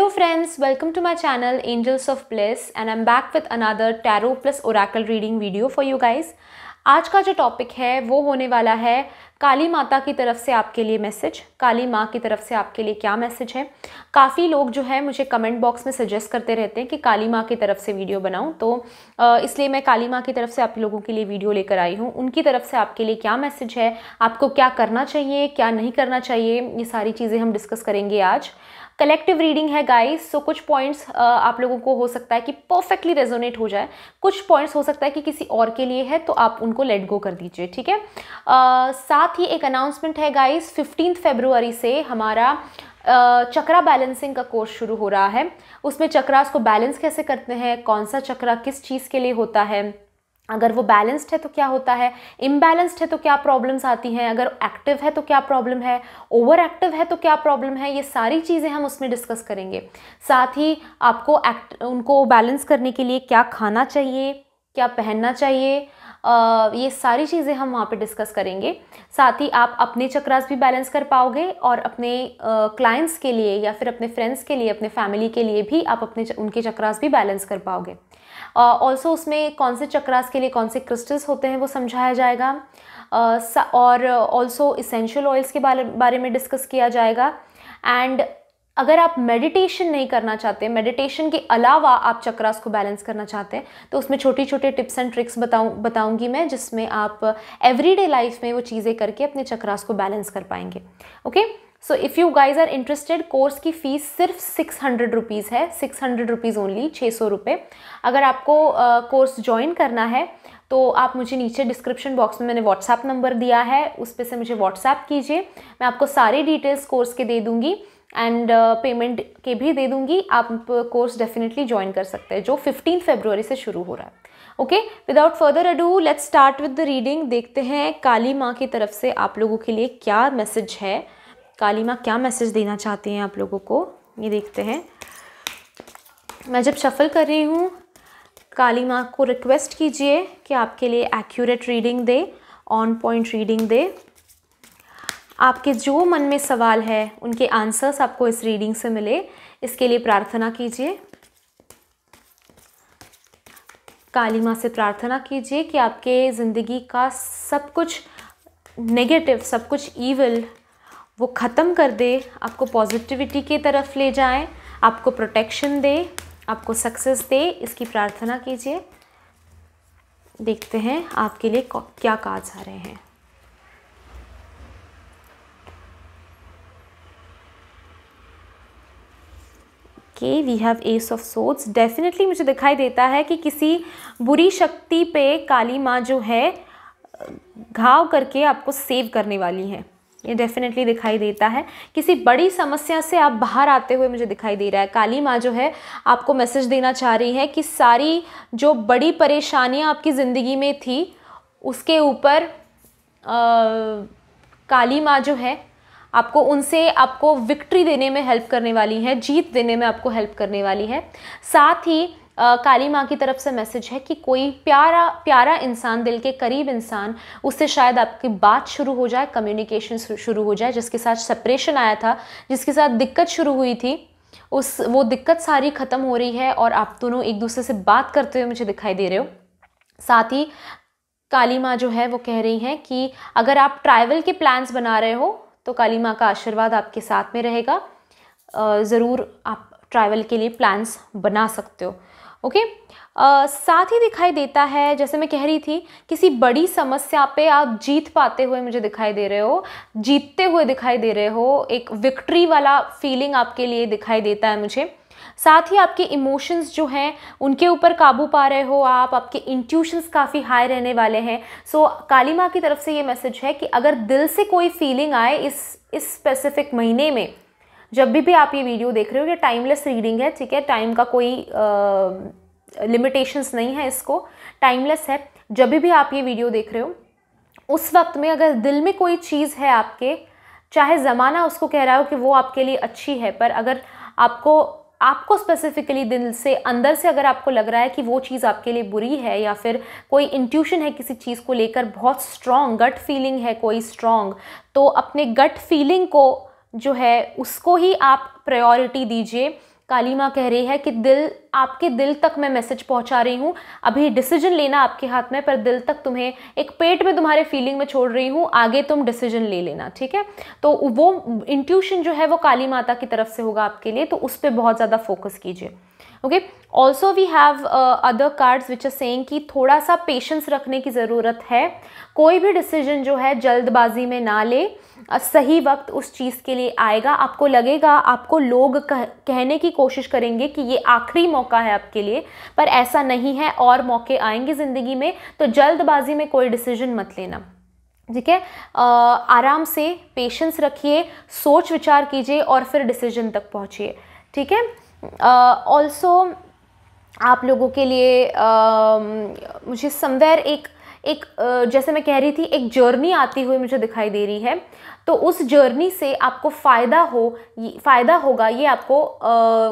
Friends welcome to my channel angels of place and I am back with another tarot plus Oracle reading video for you guys आज का जो topic है वो होने वाला है काली माता की तरफ से आपके लिए मैसेज काली माँ की तरफ से आपके लिए क्या मैसेज है काफ़ी लोग जो है मुझे कमेंट बॉक्स में सजेस्ट करते रहते हैं कि काली माँ की तरफ से वीडियो बनाऊँ तो इसलिए मैं काली माँ की तरफ से आप लोगों के लिए वीडियो लेकर आई हूँ उनकी तरफ से आपके लिए क्या मैसेज है आपको क्या करना चाहिए क्या नहीं करना चाहिए ये सारी चीज़ें हम डिस्कस करेंगे आज कलेक्टिव रीडिंग है गाइस सो so कुछ पॉइंट्स आप लोगों को हो सकता है कि परफेक्टली रेजोनेट हो जाए कुछ पॉइंट्स हो सकता है कि किसी और के लिए है तो आप उनको लेट गो कर दीजिए ठीक है साथ ही एक अनाउंसमेंट है गाइस फिफ्टीन फेब्रुवरी से हमारा चक्रा बैलेंसिंग का कोर्स शुरू हो रहा है उसमें चक्रास को बैलेंस कैसे करते हैं कौन सा चक्रा किस चीज़ के लिए होता है अगर वो बैलेंस्ड है तो क्या होता है इम्बैलेंस्ड है तो क्या प्रॉब्लम्स आती हैं अगर एक्टिव है तो क्या प्रॉब्लम है ओवर एक्टिव है तो क्या प्रॉब्लम है ये सारी चीज़ें हम उसमें डिस्कस करेंगे साथ ही आपको एक्ट उनको बैलेंस करने के लिए क्या खाना चाहिए क्या पहनना चाहिए ये सारी चीज़ें हम वहाँ पे डिस्कस करेंगे साथ ही आप अपने चक्रास भी बैलेंस कर पाओगे और अपने क्लाइंट्स के लिए या फिर अपने फ्रेंड्स के लिए अपने फैमिली के लिए भी आप अपने उनके चक्रास भी बैलेंस कर पाओगे ऑल्सो uh, उसमें कौन से चक्रास के लिए कौन से क्रिस्टल्स होते हैं वो समझाया जाएगा uh, और ऑल्सो इसेंशियल ऑयल्स के बारे, बारे में डिस्कस किया जाएगा एंड अगर आप मेडिटेशन नहीं करना चाहते मेडिटेशन के अलावा आप चक्रास को बैलेंस करना चाहते हैं तो उसमें छोटी छोटे टिप्स एंड ट्रिक्स बताऊँ बताऊँगी मैं जिसमें आप एवरीडे लाइफ में वो चीज़ें करके अपने चक्रास को बैलेंस कर पाएंगे okay so if you guys are interested course की फ़ीस सिर्फ सिक्स हंड्रेड रुपीज़ है सिक्स हंड्रेड रुपीज़ ओनली छः सौ रुपये अगर आपको कोर्स uh, ज्वाइन करना है तो आप मुझे नीचे डिस्क्रिप्शन बॉक्स में मैंने व्हाट्सएप नंबर दिया है उस पर से मुझे व्हाट्सएप कीजिए मैं आपको सारी डिटेल्स कोर्स के दे दूँगी एंड पेमेंट uh, के भी दे दूँगी आप कोर्स डेफिनेटली ज्वाइन कर सकते हैं जो फिफ्टीन फेब्रुवरी से शुरू हो रहा है okay without further ado let's start with the reading देखते हैं काली माँ की तरफ से आप लोगों के लिए क्या मैसेज है काली माँ क्या मैसेज देना चाहती हैं आप लोगों को ये देखते हैं मैं जब शफल कर रही हूँ काली माँ को रिक्वेस्ट कीजिए कि आपके लिए एक्यूरेट रीडिंग दे ऑन पॉइंट रीडिंग दे आपके जो मन में सवाल है उनके आंसर्स आपको इस रीडिंग से मिले इसके लिए प्रार्थना कीजिए काली माँ से प्रार्थना कीजिए कि आपके ज़िंदगी का सब कुछ नेगेटिव सब कुछ ईवल वो ख़त्म कर दे आपको पॉजिटिविटी के तरफ ले जाए आपको प्रोटेक्शन दे आपको सक्सेस दे इसकी प्रार्थना कीजिए देखते हैं आपके लिए क्या कार्ड्स आ रहे हैं okay we have ace of swords definitely मुझे दिखाई देता है कि किसी बुरी शक्ति पे काली माँ जो है घाव करके आपको सेव करने वाली है ये डेफिनेटली दिखाई देता है किसी बड़ी समस्या से आप बाहर आते हुए मुझे दिखाई दे रहा है काली माँ जो है आपको मैसेज देना चाह रही है कि सारी जो बड़ी परेशानियाँ आपकी ज़िंदगी में थी उसके ऊपर काली माँ जो है आपको उनसे आपको विक्ट्री देने में हेल्प करने वाली है जीत देने में आपको हेल्प करने वाली है साथ ही आ, काली माँ की तरफ से मैसेज है कि कोई प्यारा प्यारा इंसान दिल के करीब इंसान उससे शायद आपकी बात शुरू हो जाए कम्युनिकेशन शुरू हो जाए जिसके साथ सेपरेशन आया था जिसके साथ दिक्कत शुरू हुई थी उस वो दिक्कत सारी ख़त्म हो रही है और आप दोनों एक दूसरे से बात करते हुए मुझे दिखाई दे रहे हो साथ ही काली माँ जो है वो कह रही हैं कि अगर आप ट्रैवल के प्लान्स बना रहे हो तो काली माँ का आशीर्वाद आपके साथ में रहेगा ज़रूर आप ट्रैवल के लिए प्लान्स बना सकते हो ओके आ, साथ ही दिखाई देता है जैसे मैं कह रही थी किसी बड़ी समस्या पे आप जीत पाते हुए मुझे दिखाई दे रहे हो जीतते हुए दिखाई दे रहे हो एक विक्ट्री वाला फीलिंग आपके लिए दिखाई देता है मुझे साथ ही आपके इमोशंस जो हैं उनके ऊपर काबू पा रहे हो आप आपके इंट्यूशंस काफ़ी हाई रहने वाले हैं सो so, काली माँ की तरफ से ये मैसेज है कि अगर दिल से कोई फीलिंग आए इस इस स्पेसिफिक महीने में जब भी भी आप ये वीडियो देख रहे हो ये टाइमलेस रीडिंग है ठीक है टाइम का कोई लिमिटेशंस नहीं है इसको टाइमलेस है जब भी भी आप ये वीडियो देख रहे हो उस वक्त में अगर दिल में कोई चीज़ है आपके चाहे ज़माना उसको कह रहा हो कि वो आपके लिए अच्छी है पर अगर आपको आपको स्पेसिफिकली दिल से अंदर से अगर आपको लग रहा है कि वो चीज़ आपके लिए बुरी है या फिर कोई इंट्यूशन है किसी चीज़ को लेकर बहुत स्ट्रॉन्ग गट फीलिंग है कोई स्ट्रॉन्ग तो अपने गट फीलिंग को जो है उसको ही आप प्रायोरिटी दीजिए काली माँ कह रही है कि दिल आपके दिल तक मैं मैसेज पहुँचा रही हूँ अभी डिसीजन लेना आपके हाथ में पर दिल तक तुम्हें एक पेट में तुम्हारे फीलिंग में छोड़ रही हूँ आगे तुम डिसीजन ले लेना ठीक है तो वो इंट्यूशन जो है वो काली माता की तरफ से होगा आपके लिए तो उस पर बहुत ज़्यादा फोकस कीजिए okay also we have other cards which are saying कि थोड़ा सा पेशेंस रखने की ज़रूरत है कोई भी डिसीजन जो है जल्दबाजी में ना ले सही वक्त उस चीज़ के लिए आएगा आपको लगेगा आपको लोग कह, कहने की कोशिश करेंगे कि ये आखिरी मौका है आपके लिए पर ऐसा नहीं है और मौके आएंगे ज़िंदगी में तो जल्दबाजी में कोई डिसीजन मत लेना ठीक है आराम से पेशेंस रखिए सोच विचार कीजिए और फिर डिसीजन तक पहुँचिए ठीक है ऑल्सो आप लोगों के लिए आ, मुझे समवेयर एक एक जैसे मैं कह रही थी एक जर्नी आती हुई मुझे दिखाई दे रही है तो उस जर्नी से आपको फ़ायदा हो फ़ायदा होगा ये आपको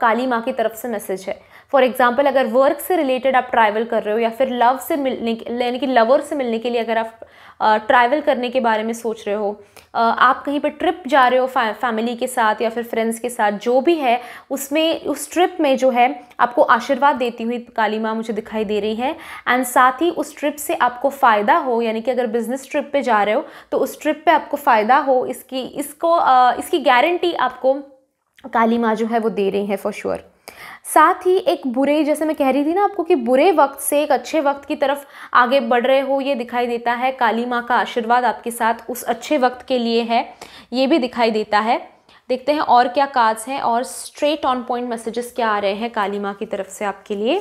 काली माँ की तरफ से मैसेज है फॉर एग्जाम्पल अगर वर्क से रिलेटेड आप ट्रैवल कर रहे हो या फिर लव से मिलने यानी कि लवर से मिलने के लिए अगर आप ट्रैवल करने के बारे में सोच रहे हो आप कहीं पर ट्रिप जा रहे हो फै, फैमिली के साथ या फिर फ्रेंड्स के साथ जो भी है उसमें उस ट्रिप में जो है आपको आशीर्वाद देती हुई काली माँ मुझे दिखाई दे रही है एंड साथ ही उस ट्रिप से आपको फ़ायदा हो यानी कि अगर बिज़नेस ट्रिप पे जा रहे हो तो उस ट्रिप पे आपको फ़ायदा हो इसकी इसको इसकी गारंटी आपको काली माँ जो है वो दे रही हैं फॉर श्योर साथ ही एक बुरे जैसे मैं कह रही थी ना आपको कि बुरे वक्त से एक अच्छे वक्त की तरफ आगे बढ़ रहे हो ये दिखाई देता है काली माँ का आशीर्वाद आपके साथ उस अच्छे वक्त के लिए है ये भी दिखाई देता है देखते हैं और क्या कार्ड्स हैं और स्ट्रेट ऑन पॉइंट मैसेजेस क्या आ रहे हैं काली माँ की तरफ से आपके लिए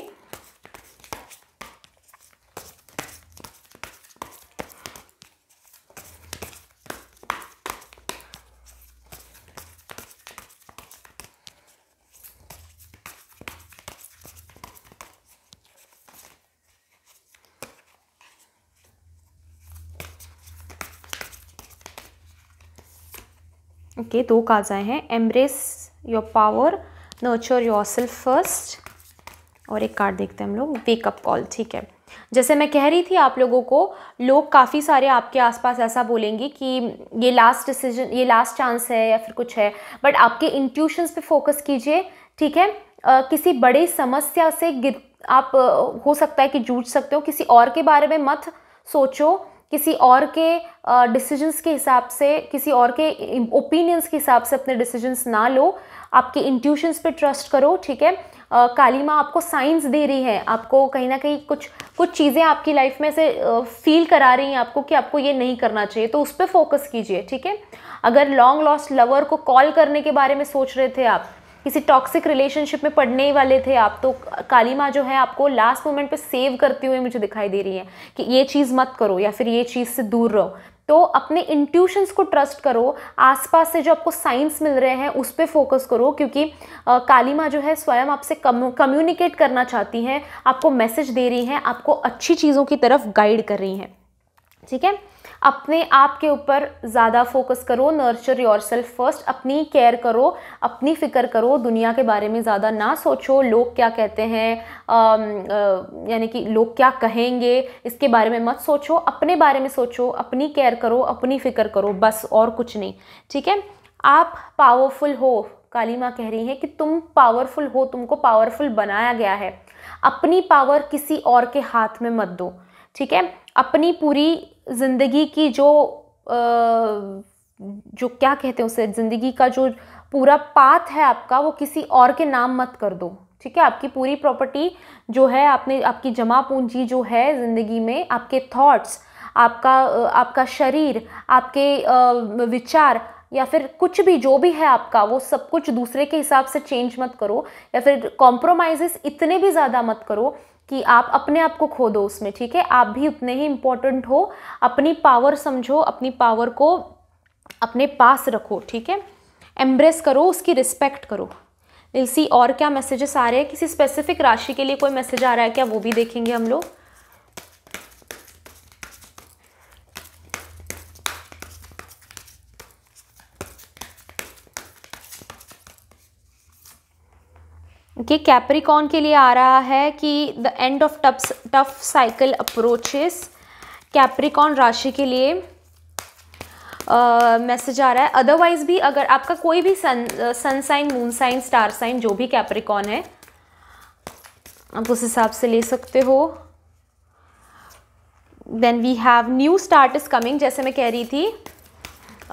ओके दो काजाएँ हैं embrace your power nurture yourself first और एक कार्ड देखते हैं हम लोग वेकअप कॉल ठीक है जैसे मैं कह रही थी आप लोगों को लोग काफ़ी सारे आपके आसपास ऐसा बोलेंगे कि ये लास्ट डिसीजन ये लास्ट चांस है या फिर कुछ है बट आपके इंट्यूशंस पे फोकस कीजिए ठीक है आ, किसी बड़े समस्या से गिर आप हो सकता है कि जूझ सकते हो किसी और के बारे में मत सोचो किसी और के डिसीजंस uh, के हिसाब से किसी और के ओपिनियंस के हिसाब से अपने डिसीजंस ना लो आपके इंट्यूशंस पे ट्रस्ट करो ठीक है uh, काली माँ आपको साइंस दे रही है आपको कहीं ना कहीं कुछ कुछ चीज़ें आपकी लाइफ में से फील uh, करा रही हैं आपको कि आपको ये नहीं करना चाहिए तो उस पर फोकस कीजिए ठीक है अगर लॉन्ग लॉस्ट लवर को कॉल करने के बारे में सोच रहे थे आप किसी टॉक्सिक रिलेशनशिप में पढ़ने ही वाले थे आप तो काली माँ जो है आपको लास्ट मोमेंट पे सेव करते हुए मुझे दिखाई दे रही है कि ये चीज़ मत करो या फिर ये चीज़ से दूर रहो तो अपने इंट्यूशंस को ट्रस्ट करो आसपास से जो आपको साइंस मिल रहे हैं उस पर फोकस करो क्योंकि आ, काली माँ जो है स्वयं आपसे कम्युनिकेट करना चाहती हैं आपको मैसेज दे रही हैं आपको अच्छी चीज़ों की तरफ गाइड कर रही हैं ठीक है अपने आप के ऊपर ज़्यादा फोकस करो नर्चर योर सेल्फ फर्स्ट अपनी केयर करो अपनी फ़िक्र करो दुनिया के बारे में ज़्यादा ना सोचो लोग क्या कहते हैं यानी कि लोग क्या कहेंगे इसके बारे में मत सोचो अपने बारे में सोचो अपनी केयर करो अपनी फ़िक्र करो बस और कुछ नहीं ठीक है आप पावरफुल हो काली माँ कह रही हैं कि तुम पावरफुल हो तुमको पावरफुल बनाया गया है अपनी पावर किसी और के हाथ में मत दो ठीक है अपनी पूरी ज़िंदगी की जो जो क्या कहते हैं उसे ज़िंदगी का जो पूरा पाथ है आपका वो किसी और के नाम मत कर दो ठीक है आपकी पूरी प्रॉपर्टी जो है आपने आपकी जमा पूंजी जो है ज़िंदगी में आपके थॉट्स आपका आपका शरीर आपके विचार या फिर कुछ भी जो भी है आपका वो सब कुछ दूसरे के हिसाब से चेंज मत करो या फिर कॉम्प्रोमाइज़ इतने भी ज़्यादा मत करो कि आप अपने आप को खो दो उसमें ठीक है आप भी उतने ही इम्पोर्टेंट हो अपनी पावर समझो अपनी पावर को अपने पास रखो ठीक है एम्ब्रेस करो उसकी रिस्पेक्ट करो इसी और क्या मैसेजेस आ रहे हैं किसी स्पेसिफिक राशि के लिए कोई मैसेज आ रहा है क्या वो भी देखेंगे हम लोग कि कैप्रिकॉन के लिए आ रहा है कि the end of tough tough cycle approaches Capricorn राशि के लिए मैसेज uh, आ रहा है अदरवाइज़ भी अगर आपका कोई भी sun sun sign moon sign star sign जो भी कैप्रिकॉन है आप उस हिसाब से ले सकते हो then we have new start is coming जैसे मैं कह रही थी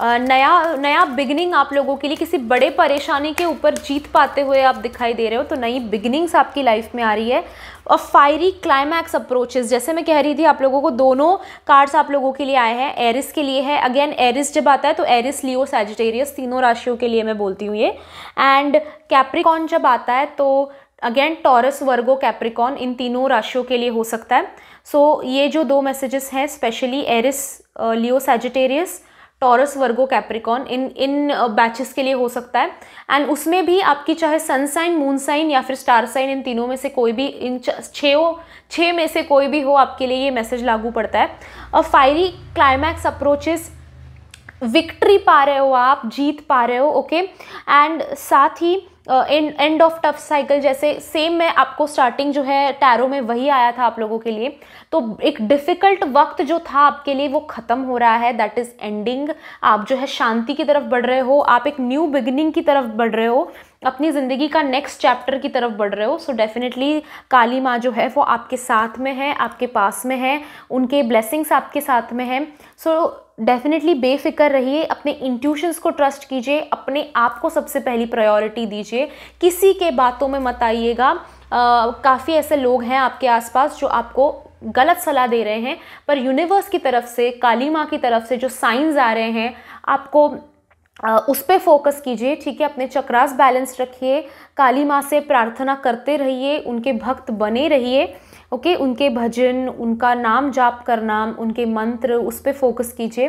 नया नया बिगनिंग आप लोगों के लिए किसी बड़े परेशानी के ऊपर जीत पाते हुए आप दिखाई दे रहे हो तो नई बिगनिंग्स आपकी लाइफ में आ रही है और फायरी क्लाइमैक्स अप्रोचेस जैसे मैं कह रही थी आप लोगों को दोनों कार्ड्स आप लोगों के लिए आए हैं एरिस के लिए है अगेन एरिस जब आता है तो एरिस लियो सैजिटेरियस तीनों राशियों के लिए मैं बोलती हूँ ये एंड कैप्रिकॉन जब आता है तो अगेन टॉरस वर्गो कैप्रिकॉन इन तीनों राशियों के लिए हो सकता है सो so, ये जो दो मैसेजेस हैं specially Aries Leo Sagittarius Taurus Virgo Capricorn इन इन बैचेस के लिए हो सकता है एंड उसमें भी आपकी चाहे सन साइन मून साइन या फिर स्टार साइन इन तीनों में से कोई भी इन छो छः में से कोई भी हो आपके लिए ये मैसेज लागू पड़ता है और फायरी क्लाइमैक्स अप्रोचेस विक्ट्री पा रहे हो आप जीत पा रहे हो ओके okay? एंड साथ ही end end of tough cycle जैसे सेम मैं आपको स्टार्टिंग जो है टैरो में वही आया था आप लोगों के लिए तो एक डिफ़िकल्ट वक्त जो था आपके लिए वो ख़त्म हो रहा है दैट इज़ एंडिंग आप जो है शांति की तरफ बढ़ रहे हो आप एक न्यू बिगिनिंग की तरफ बढ़ रहे हो अपनी ज़िंदगी का नेक्स्ट चैप्टर की तरफ बढ़ रहे हो सो डेफिनेटली काली माँ जो है वो आपके साथ में है आपके पास में है उनके ब्लेसिंग्स आपके साथ में है सो so, डेफिनेटली बेफिक्र रहिए अपने इंट्यूशंस को ट्रस्ट कीजिए अपने आप को सबसे पहली प्रायोरिटी दीजिए किसी के बातों में मत आइएगा काफ़ी ऐसे लोग हैं आपके आसपास जो आपको गलत सलाह दे रहे हैं पर यूनिवर्स की तरफ से काली माँ की तरफ से जो साइंस आ रहे हैं आपको आ, उस पर फोकस कीजिए ठीक है अपने चक्रास बैलेंस रखिए काली माँ से प्रार्थना करते रहिए उनके भक्त बने रहिए ओके उनके भजन उनका नाम जाप करना उनके मंत्र उस पर फोकस कीजिए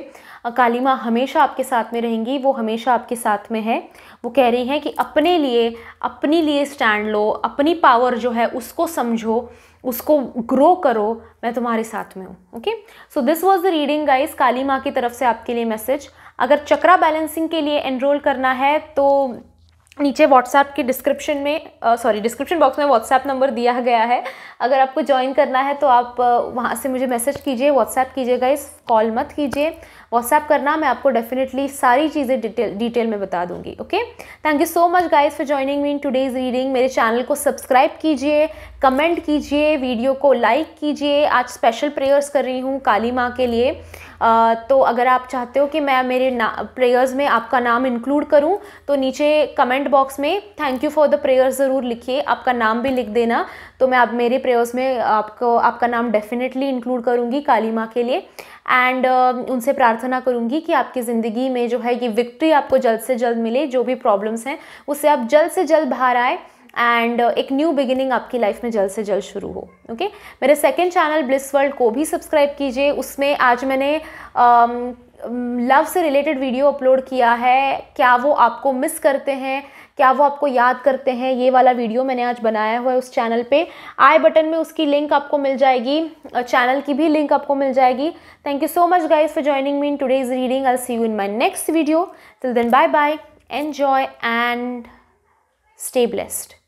काली माँ हमेशा आपके साथ में रहेंगी वो हमेशा आपके साथ में है वो कह रही हैं कि अपने लिए अपने लिए स्टैंड लो अपनी पावर जो है उसको समझो उसको ग्रो करो मैं तुम्हारे साथ में हूँ okay so this was the reading guys Kali माँ की तरफ से आपके लिए मैसेज अगर चक्रा बैलेंसिंग के लिए एनरोल करना है तो नीचे व्हाट्सएप के डिस्क्रिप्शन में सॉरी डिस्क्रिप्शन बॉक्स में व्हाट्सएप नंबर दिया गया है अगर आपको ज्वाइन करना है तो आप वहाँ से मुझे मैसेज कीजिए व्हाट्सएप कीजिएगा इस कॉल मत कीजिए व्हाट्सएप करना मैं आपको डेफिनेटली सारी चीज़ें डिटेल डिटेल में बता दूंगी okay thank you so much guys for joining me in today's reading मेरे चैनल को सब्सक्राइब कीजिए कमेंट कीजिए वीडियो को लाइक कीजिए आज स्पेशल प्रेयर्स कर रही हूँ काली माँ के लिए तो अगर आप चाहते हो कि मैं मेरे प्रेयर्स में आपका नाम इंक्लूड करूँ तो नीचे कमेंट बॉक्स में thank you for the prayer ज़रूर लिखिए आपका नाम भी लिख देना तो मैं आप मेरे प्रेयर्स में आपको आपका नाम डेफिनेटली इंक्लूड करूँगी काली माँ के लिए एंड uh, उनसे प्रार्थना करूँगी कि आपकी ज़िंदगी में जो है ये विक्ट्री आपको जल्द से जल्द मिले जो भी प्रॉब्लम्स हैं उससे आप जल्द से जल्द बाहर आए एंड uh, एक न्यू बिगिनिंग आपकी लाइफ में जल्द से जल्द शुरू हो ओके okay? मेरे सेकेंड चैनल ब्लिस वर्ल्ड को भी सब्सक्राइब कीजिए उसमें आज मैंने लव um, से रिलेटेड वीडियो अपलोड किया है क्या वो आपको मिस करते हैं क्या वो आपको याद करते हैं ये वाला वीडियो मैंने आज बनाया हुआ है उस चैनल पे आई बटन में उसकी लिंक आपको मिल जाएगी चैनल की भी लिंक आपको मिल जाएगी thank you so much guys for joining me in is reading I see you in my next video till then bye bye enjoy and stay blessed